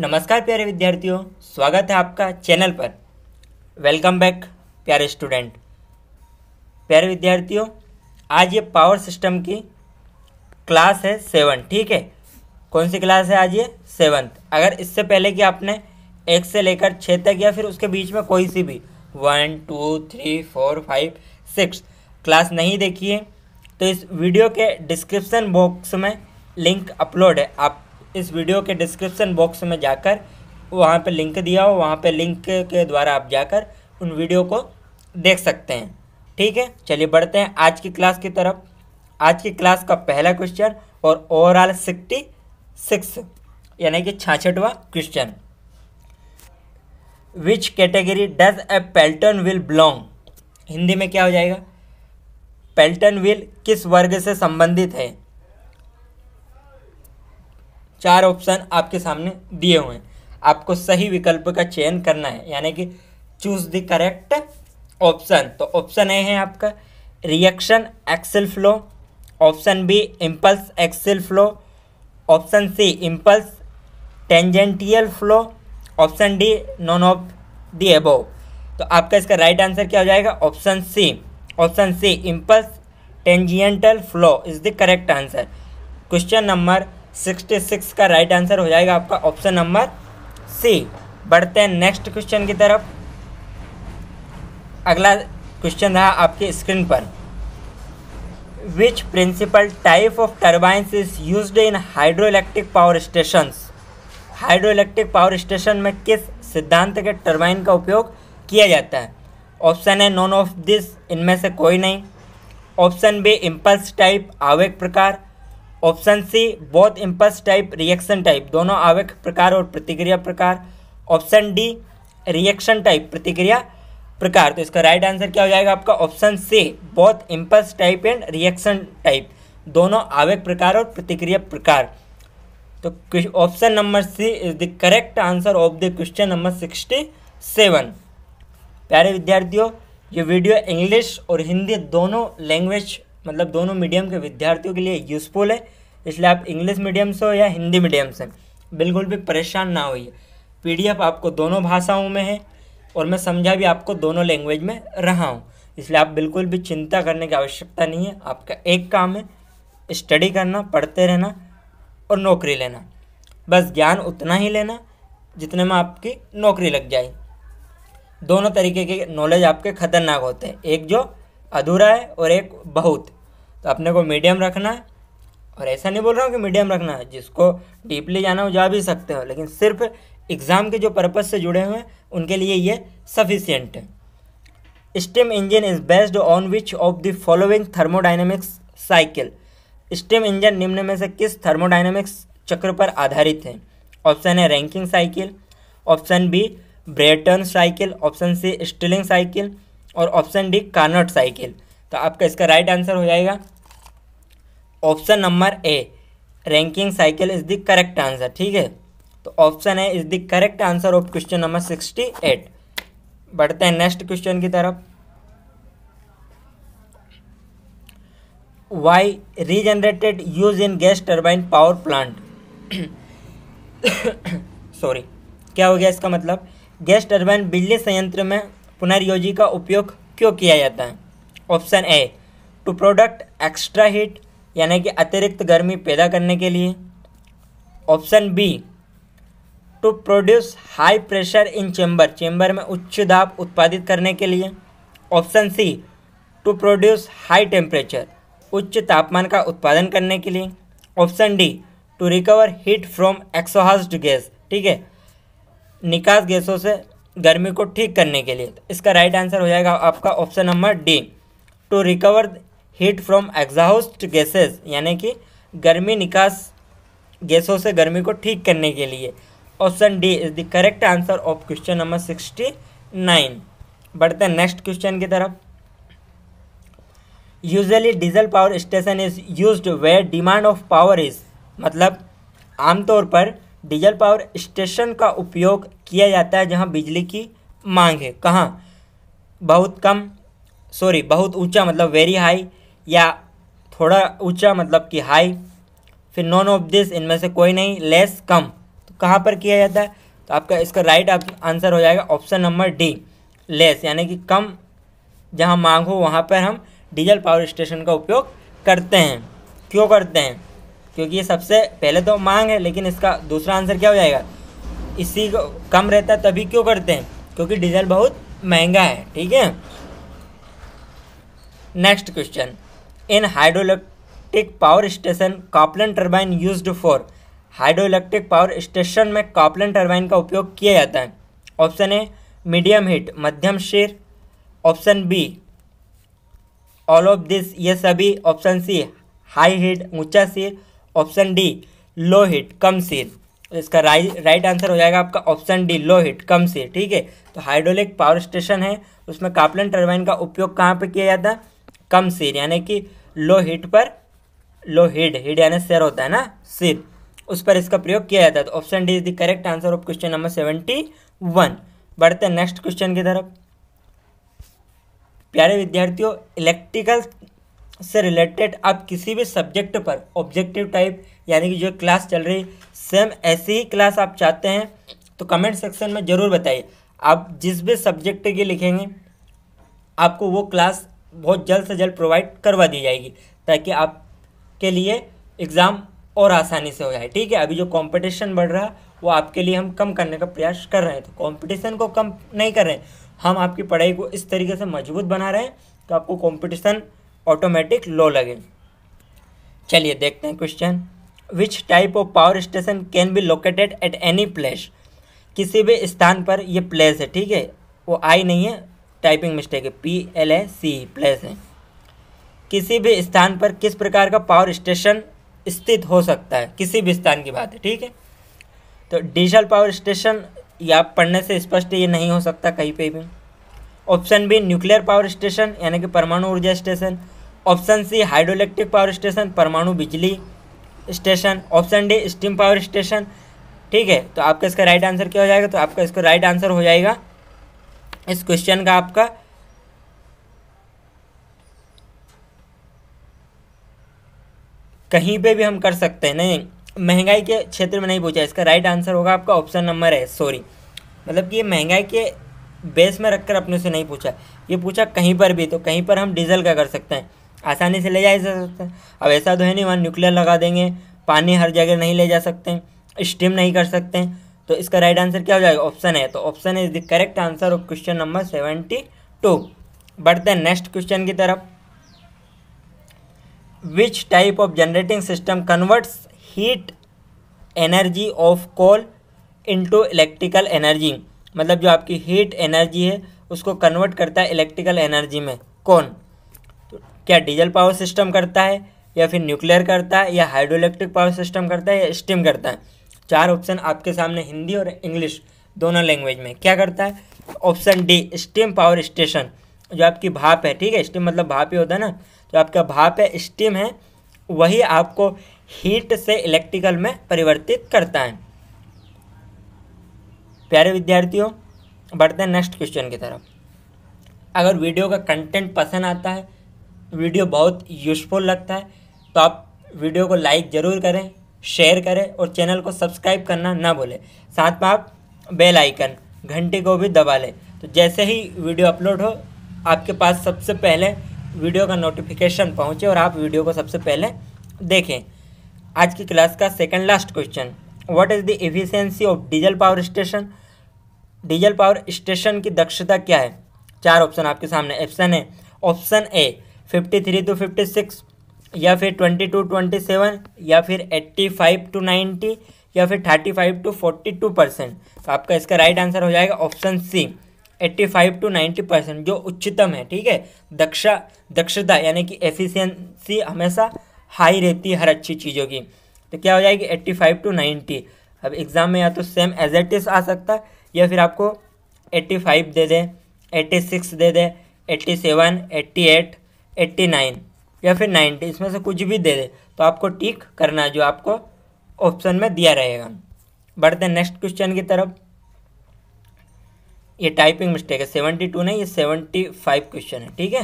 नमस्कार प्यारे विद्यार्थियों स्वागत है आपका चैनल पर वेलकम बैक प्यारे स्टूडेंट प्यारे विद्यार्थियों आज ये पावर सिस्टम की क्लास है सेवन ठीक है कौन सी क्लास है आज ये सेवन्थ अगर इससे पहले कि आपने एक से लेकर छः तक या फिर उसके बीच में कोई सी भी one two three four five six class नहीं देखी है तो इस वीडियो के डिस्क्रिप्सन बॉक्स में लिंक अपलोड है आप इस वीडियो के डिस्क्रिप्सन बॉक्स में जाकर वहाँ पे लिंक दिया हो वहाँ पे लिंक के द्वारा आप जाकर उन वीडियो को देख सकते हैं ठीक है चलिए बढ़ते हैं आज की क्लास की तरफ आज की क्लास का पहला क्वेश्चन और ओवरऑल सिक्सटी सिक्स यानी कि छाछठवा question which category does a Pelton will belong Hindi में क्या हो जाएगा पेल्टन विल किस वर्ग से संबंधित है चार ऑप्शन आपके सामने दिए हुए हैं आपको सही विकल्प का चयन करना है यानी कि चूज द करेक्ट ऑप्शन तो ऑप्शन ए है आपका reaction axial flow option B impulse axial flow option C impulse tangential flow option D none of the above तो आपका इसका राइट आंसर क्या हो जाएगा option C option C impulse tangential flow is the correct answer question number sixty six का right answer हो जाएगा आपका ऑप्शन नंबर सी बढ़ते हैं नेक्स्ट क्वेश्चन की तरफ अगला क्वेश्चन रहा आपकी स्क्रीन पर which principle type of turbines is use in hydro electric power station hydro electric power station में किस सिद्धांत के टर्बाइन का उपयोग किया जाता है ऑप्शन है नॉन ऑफ दिस इनमें से कोई नहीं ऑप्शन बी इम्पल्स टाइप आवेग प्रकार option C both impulse type reaction type दोनों आवेग प्रकार और प्रतिक्रिया प्रकार ऑप्शन डी रिएक्शन टाइप प्रतिक्रिया प्रकार तो इसका राइट आंसर क्या हो जाएगा आपका option C both impulse type and reaction type दोनों आवेग प्रकार और प्रतिक्रिया प्रकार तो option number C is the correct answer of the question number sixty seven प्यारे विद्यार्थियों ये वीडियो इंग्लिश और हिंदी दोनों लैंग्वेज मतलब दोनों मीडियम के विद्यार्थियों के लिए यूज़फुल है इसलिए आप इंग्लिश मीडियम से हो या हिंदी मीडियम से बिल्कुल भी परेशान ना होइए पीडीएफ आपको दोनों भाषाओं में है और मैं समझा भी आपको दोनों लैंग्वेज में रहा हूँ इसलिए आप बिल्कुल भी चिंता करने की आवश्यकता नहीं है आपका एक काम है स्टडी करना पढ़ते रहना और नौकरी लेना बस ज्ञान उतना ही लेना जितने में आपकी नौकरी लग जाए दोनों तरीके के नॉलेज आपके ख़तरनाक होते हैं एक जो अधूरा है और एक बहुत तो अपने को मीडियम रखना है और ऐसा नहीं बोल रहा हूँ कि मीडियम रखना है जिसको डीपली जाना हो जा भी सकते हो लेकिन सिर्फ एग्ज़ाम के जो पर्पज़ से जुड़े हुए हैं उनके लिए ये सफिशियंट है steam engine is based on which of the following thermodynamics cycle steam engine निम्न में से किस थर्मोडाइनमिक्स चक्र पर आधारित है ऑप्शन है ranking cycle option B Brayton cycle option C Stirling cycle और ऑप्शन डी कार्नोट साइकिल तो आपका इसका राइट आंसर हो जाएगा option number A ranking cycle is the correct answer ठीक है तो ऑप्शन है is the correct answer of question number sixty eight बढ़ते हैं नेक्स्ट क्वेश्चन की तरफ why regenerated use in gas turbine power plant sorry क्या हो गया इसका मतलब गैस टर्बाइन बिजली संयंत्र में पुनर्योजी का उपयोग क्यों किया जाता है option A to product extra heat यानी कि अतिरिक्त गर्मी पैदा करने के लिए option B to produce high pressure in chamber chamber में उच्च दाब उत्पादित करने के लिए option C to produce high temperature उच्च तापमान का उत्पादन करने के लिए option D to recover heat from exhaust gas ठीक है निकास गैसों से गर्मी को ठीक करने के लिए तो इसका राइट आंसर हो जाएगा आपका option number D to recover heat from exhaust gases यानी कि गर्मी निकास गैसों से गर्मी को ठीक करने के लिए option D is the correct answer of question number sixty nine बढ़ते हैं नेक्स्ट क्वेश्चन की तरफ usually diesel power station is use where demand of power is मतलब आमतौर पर डीजल पावर स्टेशन का उपयोग किया जाता है जहाँ बिजली की मांग है कहाँ बहुत कम सॉरी बहुत ऊंचा मतलब वेरी हाई या थोड़ा ऊंचा मतलब कि हाई फिर नॉन ऑफ दिस इनमें से कोई नहीं लेस कम तो कहाँ पर किया जाता है तो आपका इसका राइट आंसर हो जाएगा ऑप्शन नंबर डी लेस यानी कि कम जहाँ मांग हो वहाँ पर हम डीजल पावर स्टेशन का उपयोग करते हैं क्यों करते हैं क्योंकि ये सबसे पहले तो मांग है लेकिन इसका दूसरा आंसर क्या हो जाएगा इसी को कम रहता तभी क्यों करते हैं क्योंकि डीजल बहुत महंगा है ठीक है next question in electric power station Kaplan turbine used for electric power station में कॉपलन टर्बाइन का उपयोग किया जाता है ऑप्शन ए मीडियम हीट मध्यम शेर option B all of this ये सभी ऑप्शन सी हाई हीट ऊंचा सिर ऑप्शन डी लो हिट कम सील इसका राइ, राइट आंसर हो जाएगा आपका ऑप्शन डी लो हिट कम सील ठीक है तो हाइड्रोलिक पावर स्टेशन है उसमें कापलन टर्बाइन का उपयोग कहाँ पर किया जाता है कम सीर यानी कि लो हिट पर लो हिड हिड यानी शेयर होता है ना सिर उस पर इसका प्रयोग किया जाता है तो option D is the correct answer of question number seventy one बढ़ते हैं नेक्स्ट क्वेश्चन की तरफ प्यारे विद्यार्थियों इलेक्ट्रिकल से रिलेटेड आप किसी भी सब्जेक्ट पर ऑब्जेक्टिव टाइप यानी कि जो क्लास चल रही सेम ऐसी ही क्लास आप चाहते हैं तो कमेंट सेक्शन में ज़रूर बताइए आप जिस भी सब्जेक्ट की लिखेंगे आपको वो क्लास बहुत जल्द से जल्द प्रोवाइड करवा दी जाएगी ताकि आपके लिए एग्ज़ाम और आसानी से हो जाए ठीक है अभी जो कंपटीशन बढ़ रहा वो आपके लिए हम कम करने का प्रयास कर रहे हैं तो कंपटीशन को कम नहीं कर रहे हैं हम आपकी पढ़ाई को इस तरीके से मजबूत बना रहे हैं तो आपको कॉम्पिटिशन ऑटोमेटिक लो लगे चलिए देखते हैं question which type of power station can be located at any place किसी भी स्थान पर यह प्लेस है ठीक है वो आई नहीं है टाइपिंग मिस्टेक है P L A C place है किसी भी स्थान पर किस प्रकार का पावर स्टेशन स्थित हो सकता है किसी भी स्थान की बात है ठीक है तो डीजल पावर स्टेशन या पढ़ने से स्पष्ट ये नहीं हो सकता कहीं पे भी option B nuclear power station यानी कि परमाणु ऊर्जा station option C hydro electric power station परमाणु बिजली station option D steam power station ठीक है तो आपका इसका राइट आंसर क्या हो जाएगा तो आपका इसका राइट आंसर हो जाएगा इस क्वेश्चन का आपका कहीं पे भी हम कर सकते हैं नहीं महंगाई के क्षेत्र में नहीं पूछा इसका राइट आंसर होगा आपका ऑप्शन नंबर है सॉरी मतलब कि ये महंगाई के बेस में रखकर अपने से नहीं पूछा ये पूछा कहीं पर भी तो कहीं पर हम डीजल का कर सकते हैं आसानी से ले जाया जा सकता है अब ऐसा तो है नहीं वहाँ न्यूक्लियर लगा देंगे पानी हर जगह नहीं ले जा सकते स्टीम नहीं कर सकते तो इसका राइट आंसर क्या हो जाएगा ऑप्शन है तो option is the correct answer of question number seventy two बढ़ते हैं नेक्स्ट क्वेश्चन की तरफ which type of generating system converts heat energy of coal into electrical energy मतलब जो आपकी हीट एनर्जी है उसको कन्वर्ट करता है इलेक्ट्रिकल एनर्जी में कौन क्या डीजल पावर सिस्टम करता है या फिर न्यूक्लियर करता है या हाइड्रो इलेक्ट्रिक पावर सिस्टम करता है या स्टीम करता है चार ऑप्शन आपके सामने हिंदी और इंग्लिश दोनों लैंग्वेज में क्या करता है option D steam power station जो आपकी भाप है ठीक है स्टीम मतलब भाप ही होता है ना जो आपका भाप है स्टीम है वही आपको हीट से इलेक्ट्रिकल में परिवर्तित करता है प्यारे विद्यार्थियों बढ़ते हैं नेक्स्ट क्वेश्चन की तरफ अगर वीडियो का कंटेंट पसंद आता है वीडियो बहुत यूज़फुल लगता है तो आप वीडियो को लाइक ज़रूर करें शेयर करें और चैनल को सब्सक्राइब करना ना भूलें साथ में आप बेल आइकन घंटे को भी दबा लें तो जैसे ही वीडियो अपलोड हो आपके पास सबसे पहले वीडियो का नोटिफिकेशन पहुँचे और आप वीडियो को सबसे पहले देखें आज की क्लास का second last question what is the efficiency of diesel power station diesel power station की दक्षता क्या है चार ऑप्शन आपके सामने ऑप्शन है option A fifty three to fifty six या फिर ट्वेंटी टू ट्वेंटी सेवन या फिर एट्टी फाइव टू नाइन्टी या फिर thirty five to forty two percent तो आपका इसका राइट आंसर हो जाएगा option C eighty five to ninety percent जो उच्चतम है ठीक है दक्षा दक्षता यानी कि एफिशिएंसी हमेशा हाई रहती है हर अच्छी चीज़ों की तो क्या हो जाएगी एट्टी फाइव टू नाइन्टी अब एग्ज़ाम में या तो सेम एज एट इज आ सकता है या फिर आपको एट्टी फाइव दे दें एट्टी सिक्स दे दें eighty seven eighty eight eighty nine या फिर नाइन्टी इसमें से कुछ भी दे दे तो आपको टिक करना है जो आपको ऑप्शन में दिया रहेगा बढ़ते हैं नेक्स्ट क्वेश्चन की तरफ ये टाइपिंग मिस्टेक है सेवेंटी टू नहीं ये सेवेंटी फाइव क्वेश्चन है ठीक है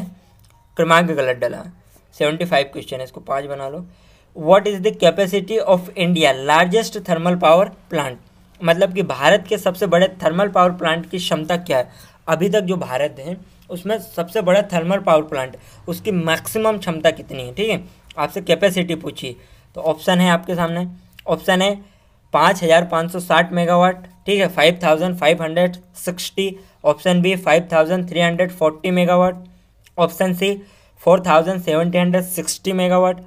क्रमांक गलत डला सेवेंटी फाइव क्वेश्चन है इसको पाँच बना लो what is the capacity of India largest thermal power plant मतलब कि भारत के सबसे बड़े थर्मल पावर प्लांट की क्षमता क्या है अभी तक जो भारत है उसमें सबसे बड़ा थर्मल पावर प्लांट उसकी मैक्सिमम क्षमता कितनी है ठीक है आपसे कैपेसिटी पूछी तो ऑप्शन है आपके सामने ऑप्शन है पाँच हज़ार पाँच सौ साठ मेगावाट ठीक है five thousand five hundred sixty option B five thousand three hundred forty megawatt option C four thousand seventy hundred sixty megawatt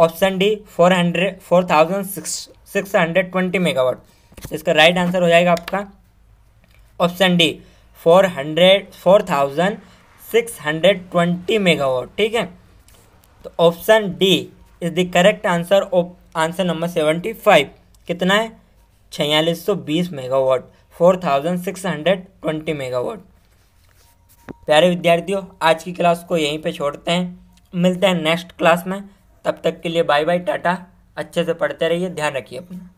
option D four hundred four thousand six hundred twenty megawatt इसका right answer हो जाएगा आपका option D four hundred four thousand six hundred twenty megawatt ठीक है तो option D is the correct answer answer number seventy five कितना है छियालीस सौ बीस megawatt four thousand six hundred twenty megawatt प्यारे विद्यार्थियों आज की क्लास को यहीं पे छोड़ते हैं मिलते हैं नेक्स्ट क्लास में तब तक के लिए बाय बाय टाटा अच्छे से पढ़ते रहिए ध्यान रखिए अपना